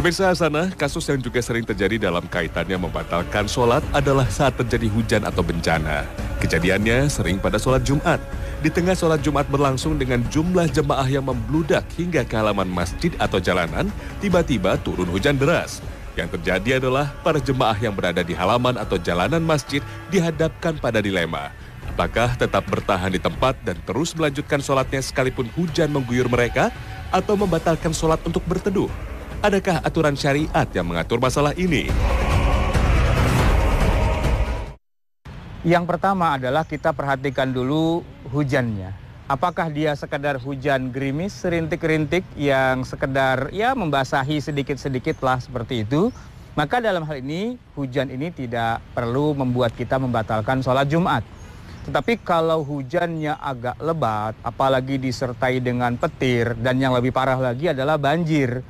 Pemirsa sana, kasus yang juga sering terjadi dalam kaitannya membatalkan sholat adalah saat terjadi hujan atau bencana. Kejadiannya sering pada sholat Jumat. Di tengah sholat Jumat berlangsung dengan jumlah jemaah yang membludak hingga ke halaman masjid atau jalanan, tiba-tiba turun hujan deras. Yang terjadi adalah para jemaah yang berada di halaman atau jalanan masjid dihadapkan pada dilema. Apakah tetap bertahan di tempat dan terus melanjutkan sholatnya sekalipun hujan mengguyur mereka, atau membatalkan sholat untuk berteduh? Adakah aturan syariat yang mengatur masalah ini? Yang pertama adalah kita perhatikan dulu hujannya. Apakah dia sekedar hujan gerimis, rintik-rintik yang sekedar ya membasahi sedikit-sedikit lah seperti itu. Maka dalam hal ini hujan ini tidak perlu membuat kita membatalkan sholat Jumat. Tetapi kalau hujannya agak lebat, apalagi disertai dengan petir, dan yang lebih parah lagi adalah banjir.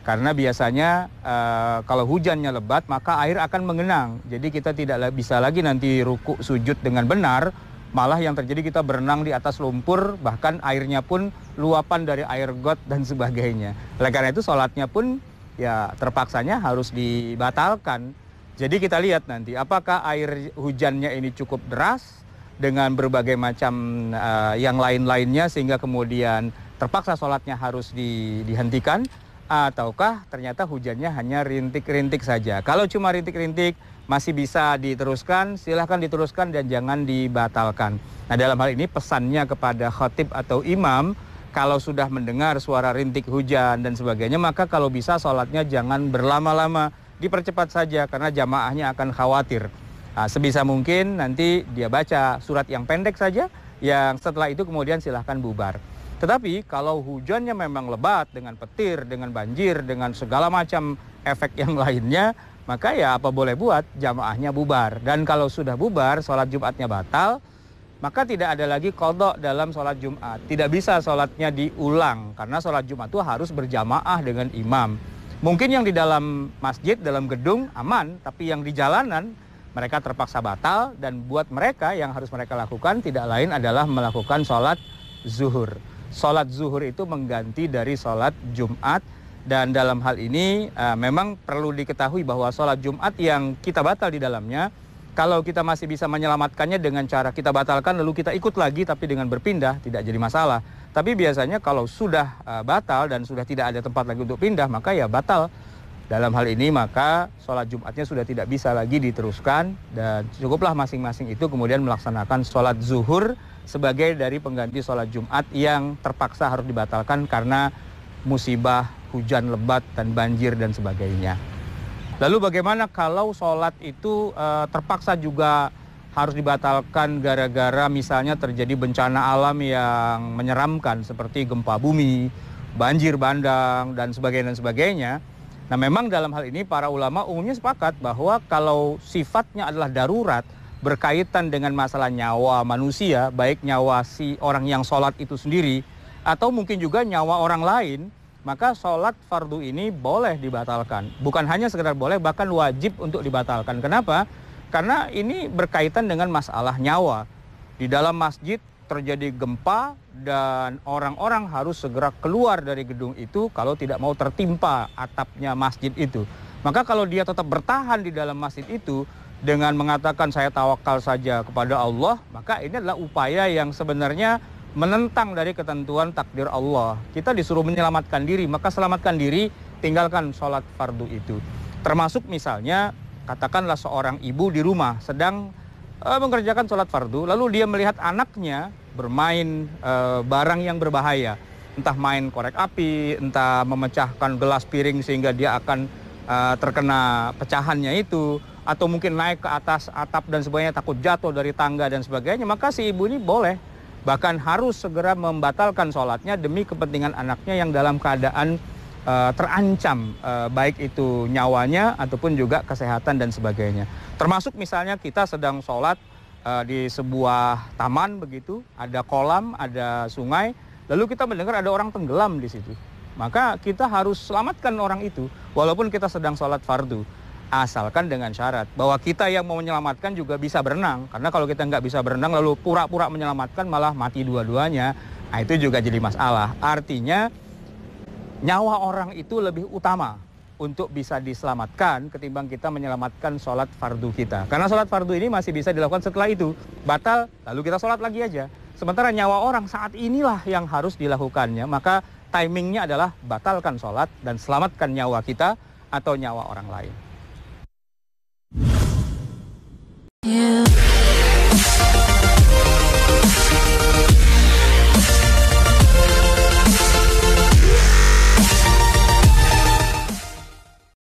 Karena biasanya uh, kalau hujannya lebat maka air akan mengenang. Jadi kita tidak bisa lagi nanti ruku sujud dengan benar. Malah yang terjadi kita berenang di atas lumpur bahkan airnya pun luapan dari air got dan sebagainya. Oleh karena itu sholatnya pun ya terpaksanya harus dibatalkan. Jadi kita lihat nanti apakah air hujannya ini cukup deras dengan berbagai macam uh, yang lain-lainnya sehingga kemudian terpaksa sholatnya harus di, dihentikan ataukah ternyata hujannya hanya rintik-rintik saja. Kalau cuma rintik-rintik masih bisa diteruskan, silahkan diteruskan dan jangan dibatalkan. Nah dalam hal ini pesannya kepada khotib atau imam, kalau sudah mendengar suara rintik hujan dan sebagainya, maka kalau bisa sholatnya jangan berlama-lama, dipercepat saja karena jamaahnya akan khawatir. Nah, sebisa mungkin nanti dia baca surat yang pendek saja, yang setelah itu kemudian silahkan bubar. Tetapi kalau hujannya memang lebat dengan petir, dengan banjir, dengan segala macam efek yang lainnya, maka ya apa boleh buat jamaahnya bubar. Dan kalau sudah bubar, sholat Jumatnya batal, maka tidak ada lagi kodok dalam sholat Jumat. Tidak bisa sholatnya diulang, karena sholat Jumat itu harus berjamaah dengan imam. Mungkin yang di dalam masjid, dalam gedung aman, tapi yang di jalanan mereka terpaksa batal dan buat mereka yang harus mereka lakukan tidak lain adalah melakukan sholat zuhur sholat zuhur itu mengganti dari sholat Jumat dan dalam hal ini uh, memang perlu diketahui bahwa sholat Jumat yang kita batal di dalamnya kalau kita masih bisa menyelamatkannya dengan cara kita batalkan lalu kita ikut lagi tapi dengan berpindah tidak jadi masalah. Tapi biasanya kalau sudah uh, batal dan sudah tidak ada tempat lagi untuk pindah maka ya batal dalam hal ini maka sholat Jumatnya sudah tidak bisa lagi diteruskan dan cukuplah masing-masing itu kemudian melaksanakan sholat zuhur sebagai dari pengganti sholat Jumat yang terpaksa harus dibatalkan karena musibah hujan lebat dan banjir dan sebagainya. Lalu bagaimana kalau sholat itu e, terpaksa juga harus dibatalkan gara-gara misalnya terjadi bencana alam yang menyeramkan seperti gempa bumi, banjir bandang dan sebagainya dan sebagainya? Nah memang dalam hal ini para ulama umumnya sepakat bahwa kalau sifatnya adalah darurat berkaitan dengan masalah nyawa manusia, baik nyawa si orang yang sholat itu sendiri atau mungkin juga nyawa orang lain, maka sholat fardu ini boleh dibatalkan. Bukan hanya sekedar boleh, bahkan wajib untuk dibatalkan. Kenapa? Karena ini berkaitan dengan masalah nyawa. Di dalam masjid terjadi gempa dan orang-orang harus segera keluar dari gedung itu kalau tidak mau tertimpa atapnya masjid itu. Maka kalau dia tetap bertahan di dalam masjid itu dengan mengatakan saya tawakal saja kepada Allah, maka ini adalah upaya yang sebenarnya menentang dari ketentuan takdir Allah. Kita disuruh menyelamatkan diri, maka selamatkan diri tinggalkan sholat fardu itu. Termasuk misalnya katakanlah seorang ibu di rumah sedang eh, mengerjakan sholat fardu, lalu dia melihat anaknya bermain uh, barang yang berbahaya, entah main korek api, entah memecahkan gelas piring sehingga dia akan uh, terkena pecahannya itu, atau mungkin naik ke atas atap dan sebagainya takut jatuh dari tangga dan sebagainya, maka si ibu ini boleh bahkan harus segera membatalkan sholatnya demi kepentingan anaknya yang dalam keadaan uh, terancam uh, baik itu nyawanya ataupun juga kesehatan dan sebagainya. Termasuk misalnya kita sedang sholat uh, di sebuah taman begitu, ada kolam, ada sungai, lalu kita mendengar ada orang tenggelam di situ. Maka kita harus selamatkan orang itu walaupun kita sedang sholat fardu. Asalkan dengan syarat bahwa kita yang mau menyelamatkan juga bisa berenang. Karena kalau kita nggak bisa berenang lalu pura-pura menyelamatkan malah mati dua-duanya. Nah itu juga jadi masalah. Artinya nyawa orang itu lebih utama untuk bisa diselamatkan ketimbang kita menyelamatkan sholat fardu kita. Karena sholat fardu ini masih bisa dilakukan setelah itu. Batal, lalu kita sholat lagi aja. Sementara nyawa orang saat inilah yang harus dilakukannya. Maka timingnya adalah batalkan sholat dan selamatkan nyawa kita atau nyawa orang lain. Yeah.